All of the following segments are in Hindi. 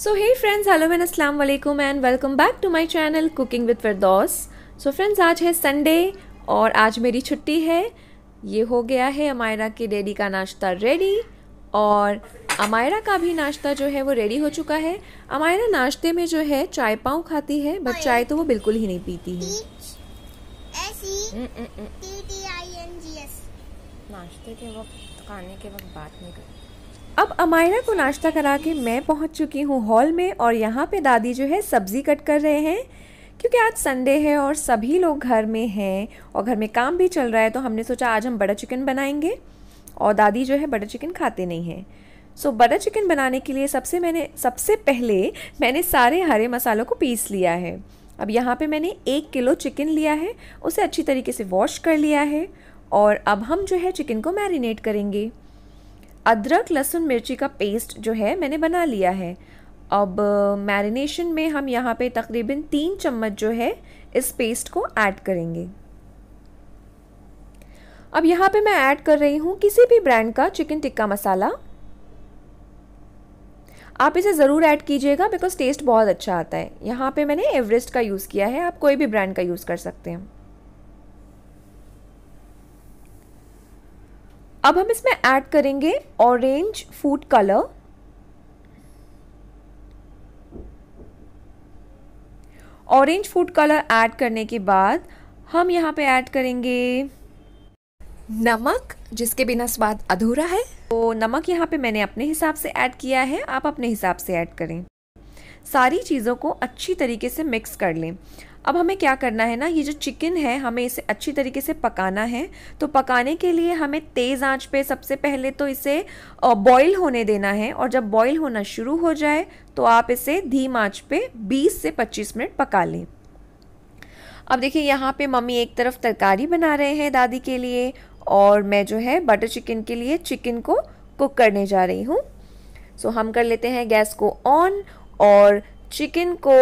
सो हे फ्रेंड्स हेलो मैन अस्सलाम वालेकुम and welcome back to my channel cooking with Firdaus so friends आज है संडे और आज मेरी छुट्टी है ये हो गया है अमायरा के डैडी का नाश्ता रेडी और अमायरा का भी नाश्ता जो है वो रेडी हो चुका है अमायरा नाश्ते में जो है चाय पाँव खाती है बट चाय तो वो बिल्कुल ही नहीं पीती है e mm, mm, mm. नाश्ते के वक्त खाने के वक्त बात नहीं करती अब अमायरा को नाश्ता करा के मैं पहुंच चुकी हूं हॉल में और यहाँ पे दादी जो है सब्ज़ी कट कर रहे हैं क्योंकि आज संडे है और सभी लोग घर में हैं और घर में काम भी चल रहा है तो हमने सोचा आज हम बटर चिकन बनाएंगे और दादी जो है बटर चिकन खाते नहीं हैं सो so, बटर चिकन बनाने के लिए सबसे मैंने सबसे पहले मैंने सारे हरे मसालों को पीस लिया है अब यहाँ पे मैंने एक किलो चिकन लिया है उसे अच्छी तरीके से वॉश कर लिया है और अब हम जो है चिकन को मैरिनेट करेंगे अदरक लहसुन मिर्ची का पेस्ट जो है मैंने बना लिया है अब मैरिनेशन में हम यहाँ पे तकरीबन तीन चम्मच जो है इस पेस्ट को ऐड करेंगे अब यहाँ पे मैं ऐड कर रही हूँ किसी भी ब्रांड का चिकन टिक्का मसाला आप इसे ज़रूर ऐड कीजिएगा बिकॉज टेस्ट बहुत अच्छा आता है यहाँ पे मैंने एवरेस्ट का यूज़ किया है आप कोई भी ब्रांड का यूज़ कर सकते हैं अब हम इसमें ऐड करेंगे orange food colour orange food colour add करने के बाद हम यहाँ पे ऐड करेंगे नमक जिसके बिना स्वाद अधूरा है तो नमक यहाँ पे मैंने अपने हिसाब से ऐड किया है आप अपने हिसाब से ऐड करें सारी चीज़ों को अच्छी तरीके से मिक्स कर लें अब हमें क्या करना है ना ये जो चिकन है हमें इसे अच्छी तरीके से पकाना है तो पकाने के लिए हमें तेज़ आंच पे सबसे पहले तो इसे बॉईल होने देना है और जब बॉईल होना शुरू हो जाए तो आप इसे धीम आंच पे 20 से 25 मिनट पका लें अब देखिए यहाँ पे मम्मी एक तरफ तरकारी बना रहे हैं दादी के लिए और मैं जो है बटर चिकन के लिए चिकन को कुक करने जा रही हूँ सो हम कर लेते हैं गैस को ऑन और चिकन को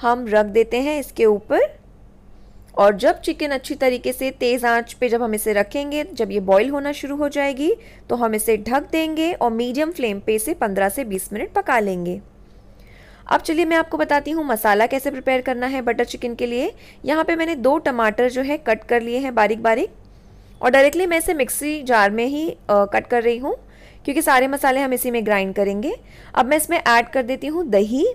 हम रख देते हैं इसके ऊपर और जब चिकन अच्छी तरीके से तेज़ आंच पे जब हम इसे रखेंगे जब ये बॉईल होना शुरू हो जाएगी तो हम इसे ढक देंगे और मीडियम फ्लेम पे इसे 15 से 20 मिनट पका लेंगे अब चलिए मैं आपको बताती हूँ मसाला कैसे प्रिपेयर करना है बटर चिकन के लिए यहाँ पे मैंने दो टमाटर जो है कट कर लिए हैं बारीक बारीक और डायरेक्टली मैं इसे मिक्सी जार में ही आ, कट कर रही हूँ क्योंकि सारे मसाले हम इसी में ग्राइंड करेंगे अब मैं इसमें ऐड कर देती हूँ दही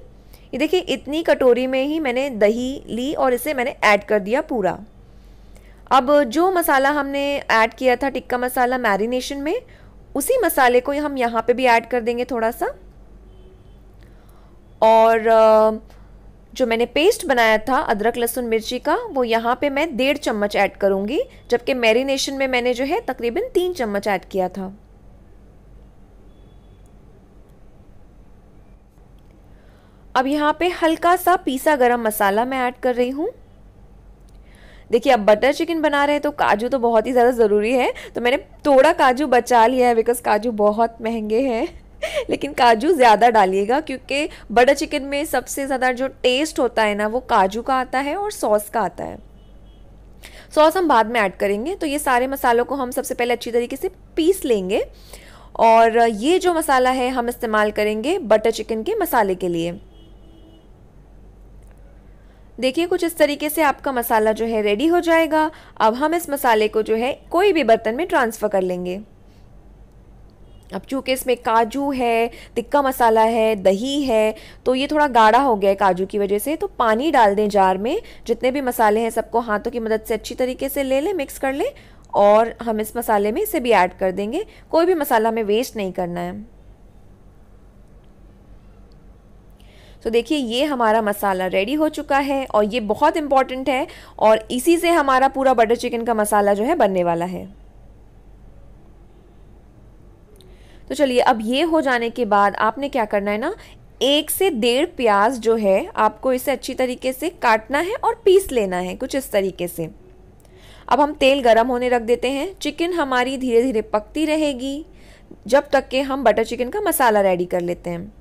ये देखिए इतनी कटोरी में ही मैंने दही ली और इसे मैंने ऐड कर दिया पूरा अब जो मसाला हमने ऐड किया था टिक्का मसाला मैरिनेशन में उसी मसाले को हम यहाँ पे भी ऐड कर देंगे थोड़ा सा और जो मैंने पेस्ट बनाया था अदरक लहसुन मिर्ची का वो यहाँ पे मैं डेढ़ चम्मच ऐड करूँगी जबकि मैरिनेशन में मैंने जो है तकरीबन तीन चम्मच ऐड किया था अब यहाँ पे हल्का सा पीसा गरम मसाला मैं ऐड कर रही हूँ देखिए अब बटर चिकन बना रहे हैं तो काजू तो बहुत ही ज़्यादा ज़रूरी है तो मैंने थोड़ा काजू बचा लिया है बिकॉज़ काजू बहुत महंगे हैं लेकिन काजू ज़्यादा डालिएगा क्योंकि बटर चिकन में सबसे ज़्यादा जो टेस्ट होता है ना वो काजू का आता है और सॉस का आता है सॉस हम बाद में ऐड करेंगे तो ये सारे मसालों को हम सबसे पहले अच्छी तरीके से पीस लेंगे और ये जो मसाला है हम इस्तेमाल करेंगे बटर चिकन के मसाले के लिए देखिए कुछ इस तरीके से आपका मसाला जो है रेडी हो जाएगा अब हम इस मसाले को जो है कोई भी बर्तन में ट्रांसफ़र कर लेंगे अब चूँकि इसमें काजू है तिक्का मसाला है दही है तो ये थोड़ा गाढ़ा हो गया है काजू की वजह से तो पानी डाल दें जार में जितने भी मसाले हैं सबको हाथों की मदद से अच्छी तरीके से ले लें मिक्स कर लें और हम इस मसाले में इसे भी ऐड कर देंगे कोई भी मसाला हमें वेस्ट नहीं करना है तो देखिए ये हमारा मसाला रेडी हो चुका है और ये बहुत इम्पॉर्टेंट है और इसी से हमारा पूरा बटर चिकन का मसाला जो है बनने वाला है तो चलिए अब ये हो जाने के बाद आपने क्या करना है ना एक से डेढ़ प्याज जो है आपको इसे अच्छी तरीके से काटना है और पीस लेना है कुछ इस तरीके से अब हम तेल गरम होने रख देते हैं चिकन हमारी धीरे धीरे पकती रहेगी जब तक के हम बटर चिकन का मसाला रेडी कर लेते हैं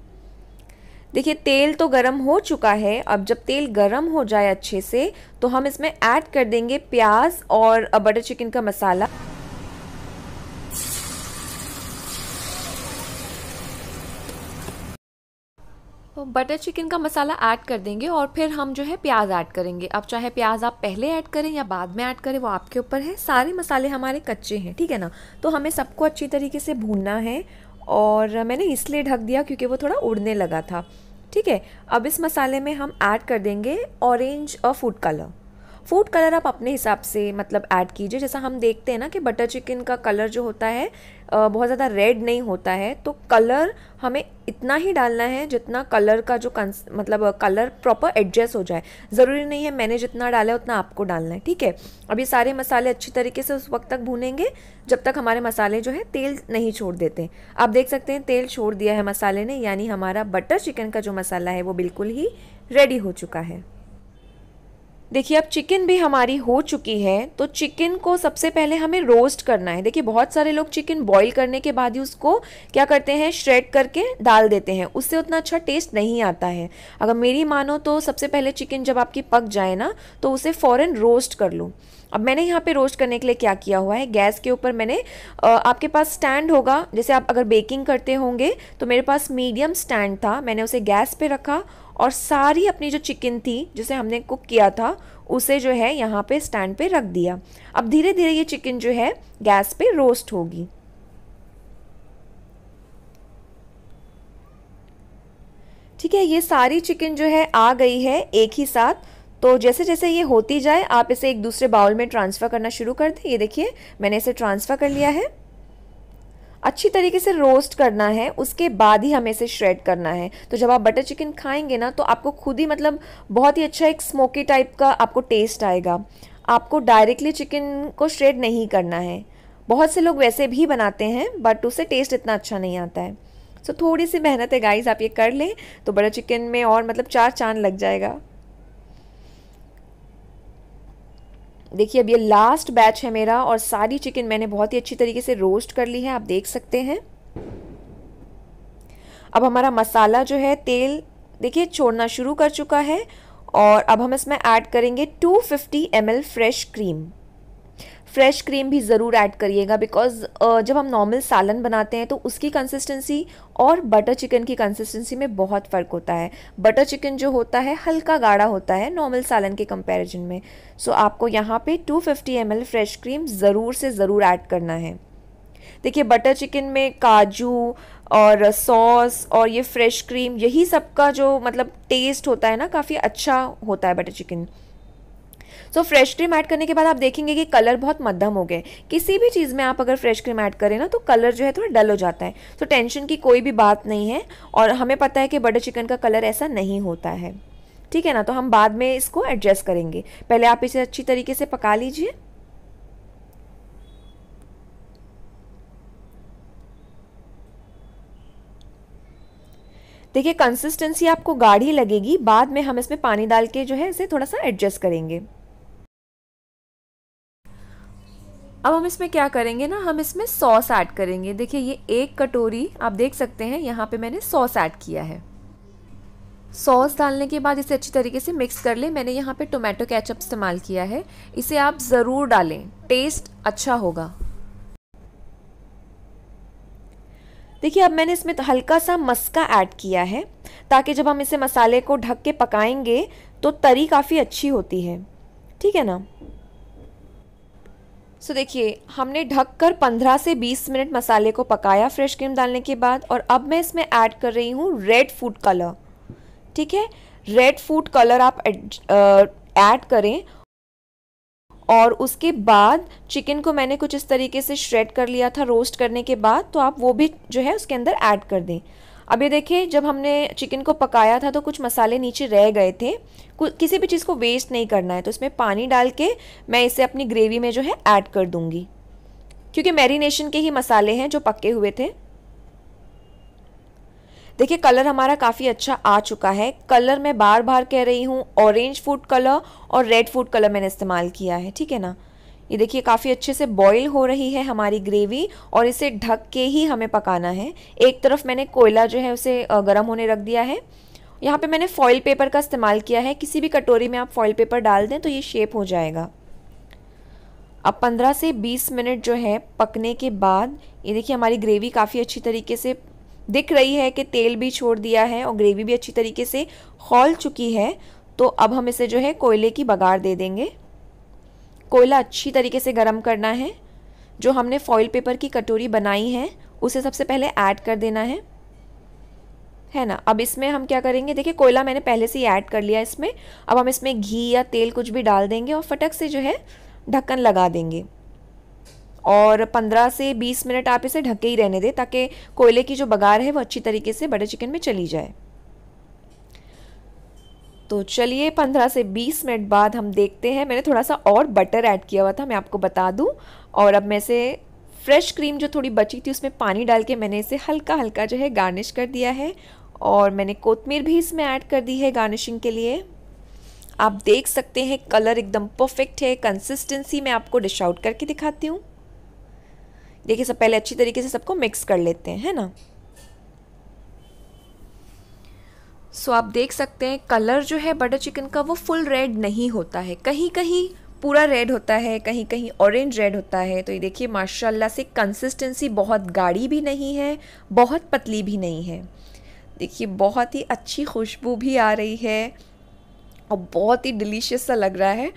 देखिए तेल तो गरम हो चुका है अब जब तेल गरम हो जाए अच्छे से तो हम इसमें ऐड कर देंगे प्याज और बटर चिकन का मसाला तो बटर चिकन का मसाला ऐड कर देंगे और फिर हम जो है प्याज ऐड करेंगे अब चाहे प्याज आप पहले ऐड करें या बाद में ऐड करें वो आपके ऊपर है सारे मसाले हमारे कच्चे हैं ठीक है ना तो हमें सबको अच्छी तरीके से भूनना है और मैंने इसलिए ढक दिया क्योंकि वो थोड़ा उड़ने लगा था ठीक है अब इस मसाले में हम ऐड कर देंगे ऑरेंज और फूड कलर फूड कलर आप अपने हिसाब से मतलब ऐड कीजिए जैसा हम देखते हैं ना कि बटर चिकन का कलर जो होता है बहुत ज़्यादा रेड नहीं होता है तो कलर हमें इतना ही डालना है जितना कलर का जो कंस मतलब कलर प्रॉपर एडजस्ट हो जाए ज़रूरी नहीं है मैंने जितना डाला है उतना आपको डालना है ठीक है अब ये सारे मसाले अच्छी तरीके से उस वक्त तक भूनेंगे जब तक हमारे मसाले जो है तेल नहीं छोड़ देते आप देख सकते हैं तेल छोड़ दिया है मसाले ने यानी हमारा बटर चिकन का जो मसाला है वो बिल्कुल ही रेडी हो चुका है देखिए अब चिकन भी हमारी हो चुकी है तो चिकन को सबसे पहले हमें रोस्ट करना है देखिए बहुत सारे लोग चिकन बॉईल करने के बाद ही उसको क्या करते हैं श्रेड करके डाल देते हैं उससे उतना अच्छा टेस्ट नहीं आता है अगर मेरी मानो तो सबसे पहले चिकन जब आपकी पक जाए ना तो उसे फौरन रोस्ट कर लूँ अब मैंने यहाँ पे रोस्ट करने के लिए क्या किया हुआ है गैस के ऊपर मैंने आपके पास स्टैंड होगा जैसे आप अगर बेकिंग करते होंगे तो मेरे पास मीडियम स्टैंड था मैंने उसे गैस पे रखा और सारी अपनी जो चिकन थी जिसे हमने कुक किया था उसे जो है यहाँ पे स्टैंड पे रख दिया अब धीरे धीरे ये चिकन जो है गैस पे रोस्ट होगी ठीक है ये सारी चिकन जो है आ गई है एक ही साथ तो जैसे जैसे ये होती जाए आप इसे एक दूसरे बाउल में ट्रांसफ़र करना शुरू कर दें ये देखिए मैंने इसे ट्रांसफ़र कर लिया है अच्छी तरीके से रोस्ट करना है उसके बाद ही हमें इसे श्रेड करना है तो जब आप बटर चिकन खाएंगे ना तो आपको खुद ही मतलब बहुत ही अच्छा एक स्मोकी टाइप का आपको टेस्ट आएगा आपको डायरेक्टली चिकन को श्रेड नहीं करना है बहुत से लोग वैसे भी बनाते हैं बट उसे टेस्ट इतना अच्छा नहीं आता है सो so, थोड़ी सी मेहनत है गाइज आप ये कर लें तो बटर चिकन में और मतलब चार चांद लग जाएगा देखिए अब ये लास्ट बैच है मेरा और सारी चिकन मैंने बहुत ही अच्छी तरीके से रोस्ट कर ली है आप देख सकते हैं अब हमारा मसाला जो है तेल देखिए छोड़ना शुरू कर चुका है और अब हम इसमें ऐड करेंगे 250 ml fresh cream fresh cream भी ज़रूर ऐड करिएगा बिकॉज जब हम नॉर्मल सालन बनाते हैं तो उसकी कंसिस्टेंसी और बटर चिकन की कंसिस्टेंसी में बहुत फ़र्क होता है बटर चिकन जो होता है हल्का गाढ़ा होता है नॉर्मल सालन के कंपैरिजन में सो so, आपको यहाँ पे 250 फिफ्टी फ्रेश क्रीम ज़रूर से ज़रूर ऐड करना है देखिए बटर चिकन में काजू और सॉस और ये फ्रेश क्रीम यही सब का जो मतलब टेस्ट होता है ना काफ़ी अच्छा होता है butter chicken so fresh cream add करने के बाद आप देखेंगे कि कलर बहुत मध्यम हो गए किसी भी चीज़ में आप अगर फ्रेश क्रीम ऐड करें ना तो कलर जो है थोड़ा डल हो जाता है सो so, टेंशन की कोई भी बात नहीं है और हमें पता है कि बटर चिकन का कलर ऐसा नहीं होता है ठीक है ना तो हम बाद में इसको एडजस्ट करेंगे पहले आप इसे अच्छी तरीके से पका लीजिए देखिए कंसिस्टेंसी आपको गाढ़ी लगेगी बाद में हम इसमें पानी डाल के जो है इसे थोड़ा सा एडजस्ट करेंगे अब हम इसमें क्या करेंगे ना हम इसमें सॉस ऐड करेंगे देखिए ये एक कटोरी आप देख सकते हैं यहाँ पे मैंने सॉस ऐड किया है सॉस डालने के बाद इसे अच्छी तरीके से मिक्स कर लें मैंने यहाँ पे टोमेटो केचप इस्तेमाल किया है इसे आप ज़रूर डालें टेस्ट अच्छा होगा देखिए अब मैंने इसमें हल्का सा मस्का ऐड किया है ताकि जब हम इसे मसाले को ढक के पकाएंगे तो तरी काफ़ी अच्छी होती है ठीक है ना सो देखिए हमने ढक कर 15 से 20 मिनट मसाले को पकाया फ्रेश क्रीम डालने के बाद और अब मैं इसमें ऐड कर रही हूँ रेड फूड कलर ठीक है रेड फूड कलर आप ऐड करें और उसके बाद चिकन को मैंने कुछ इस तरीके से श्रेड कर लिया था रोस्ट करने के बाद तो आप वो भी जो है उसके अंदर ऐड कर दें अब ये देखिए जब हमने चिकन को पकाया था तो कुछ मसाले नीचे रह गए थे किसी भी चीज़ को वेस्ट नहीं करना है तो इसमें पानी डाल के मैं इसे अपनी ग्रेवी में जो है ऐड कर दूँगी क्योंकि मैरिनेशन के ही मसाले हैं जो पके हुए थे देखिए कलर हमारा काफ़ी अच्छा आ चुका है कलर मैं बार बार कह रही हूँ ऑरेंज फूड कलर और रेड फूड कलर मैंने इस्तेमाल किया है ठीक है ना ये देखिए काफ़ी अच्छे से बॉईल हो रही है हमारी ग्रेवी और इसे ढक के ही हमें पकाना है एक तरफ मैंने कोयला जो है उसे गर्म होने रख दिया है यहाँ पे मैंने फॉइल पेपर का इस्तेमाल किया है किसी भी कटोरी में आप फॉइल पेपर डाल दें तो ये शेप हो जाएगा अब 15 से 20 मिनट जो है पकने के बाद ये देखिए हमारी ग्रेवी काफ़ी अच्छी तरीके से दिख रही है कि तेल भी छोड़ दिया है और ग्रेवी भी अच्छी तरीके से खोल चुकी है तो अब हम इसे जो है कोयले की बघार दे देंगे कोयला अच्छी तरीके से गर्म करना है जो हमने फॉइल पेपर की कटोरी बनाई है उसे सबसे पहले ऐड कर देना है है ना अब इसमें हम क्या करेंगे देखिए कोयला मैंने पहले से ही ऐड कर लिया इसमें अब हम इसमें घी या तेल कुछ भी डाल देंगे और फटक से जो है ढक्कन लगा देंगे और 15 से 20 मिनट आप इसे ढके ही रहने दें ताकि कोयले की जो बगार है वो अच्छी तरीके से बटर चिकन में चली जाए तो चलिए 15 से 20 मिनट बाद हम देखते हैं मैंने थोड़ा सा और बटर ऐड किया हुआ था मैं आपको बता दूं और अब मैं इसे फ्रेश क्रीम जो थोड़ी बची थी उसमें पानी डाल के मैंने इसे हल्का हल्का जो है गार्निश कर दिया है और मैंने कोतमीर भी इसमें ऐड कर दी है गार्निशिंग के लिए आप देख सकते हैं कलर एकदम परफेक्ट है कंसिस्टेंसी मैं आपको डिश आउट करके दिखाती हूँ देखिए सब पहले अच्छी तरीके से सबको मिक्स कर लेते हैं है ना सो आप देख सकते हैं कलर जो है बटर चिकन का वो फुल रेड नहीं होता है कहीं कहीं पूरा रेड होता है कहीं कहीं ऑरेंज रेड होता है तो ये देखिए माशाल्लाह से कंसिस्टेंसी बहुत गाढ़ी भी नहीं है बहुत पतली भी नहीं है देखिए बहुत ही अच्छी खुशबू भी आ रही है और बहुत ही डिलीशियस सा लग रहा है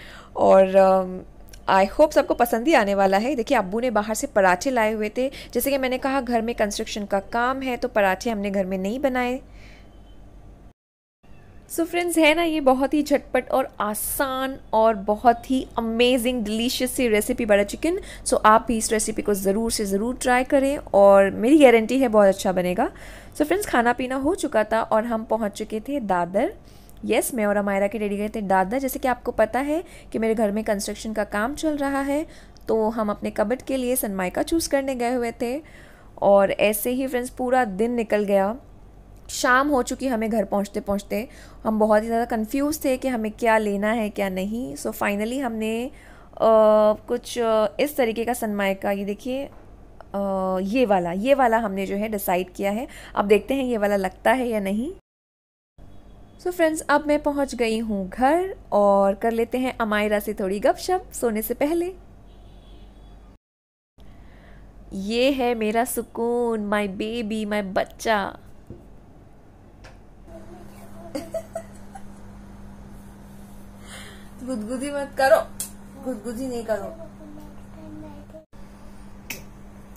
और आई होप सबको पसंद ही आने वाला है देखिए अबू ने बाहर से पराठे लाए हुए थे जैसे कि मैंने कहा घर में कंस्ट्रक्शन का काम है तो पराठे हमने घर में नहीं बनाए सो so फ्रेंड्स है ना ये बहुत ही झटपट और आसान और बहुत ही अमेजिंग डिलीशियस सी रेसिपी बड़ा चिकन सो so आप भी इस रेसिपी को ज़रूर से ज़रूर ट्राई करें और मेरी गारंटी है बहुत अच्छा बनेगा सो so फ्रेंड्स खाना पीना हो चुका था और हम पहुंच चुके थे दादर यस yes, मैं और अमायरा के डेडी गए थे दादर जैसे कि आपको पता है कि मेरे घर में कंस्ट्रक्शन का काम चल रहा है तो हम अपने कबट के लिए सनमाइका चूज़ करने गए हुए थे और ऐसे ही फ्रेंड्स पूरा दिन निकल गया शाम हो चुकी हमें घर पहुंचते पहुंचते हम बहुत ही ज़्यादा कंफ्यूज थे कि हमें क्या लेना है क्या नहीं सो so, फाइनली हमने Uh, कुछ uh, इस तरीके का सनमाइका का ये देखिए uh, ये वाला ये वाला हमने जो है डिसाइड किया है अब देखते हैं ये वाला लगता है या नहीं सो so फ्रेंड्स अब मैं पहुंच गई हूँ घर और कर लेते हैं अमायरा से थोड़ी गपशप सोने से पहले ये है मेरा सुकून माय बेबी माय बच्चा गुदगुदी मत करो गुदगुदी नहीं करो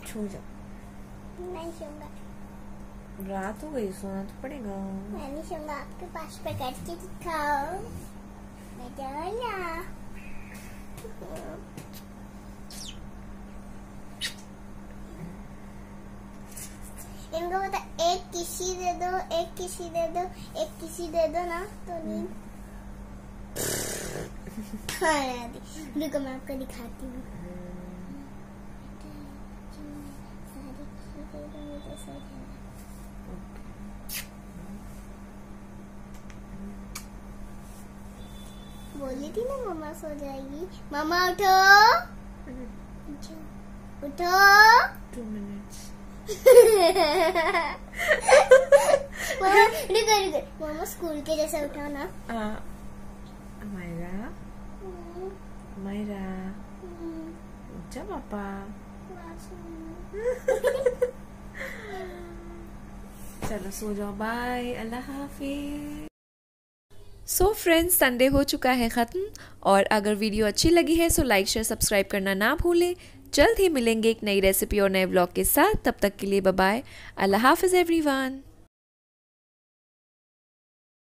छू जाओ नहीं रात हो गई सोना तो पड़ेगा मैं नहीं सुनूंगा आपके पास पे करके दिखाओ मैं जाऊंगा इनको बता एक किसी दे दो एक किसी दे दो एक किसी दे दो ना तो नींद हाँ, मैं आपको दिखाती हूँ बोली थी ना मामा सो जाएगी मामा उठो उठो टू मिनट्स रुको रुको स्कूल के जैसे उठाओ ना हाँ। पापा चलो सो जाओ बाय अल्लाह हाफिज सो फ्रेंड्स संडे हो चुका है ख़त्म और अगर वीडियो अच्छी लगी है सो लाइक शेयर सब्सक्राइब करना ना भूलें जल्द ही मिलेंगे एक नई रेसिपी और नए ब्लॉग के साथ तब तक के लिए बाय अल्लाह हाफिज़ एवरीवन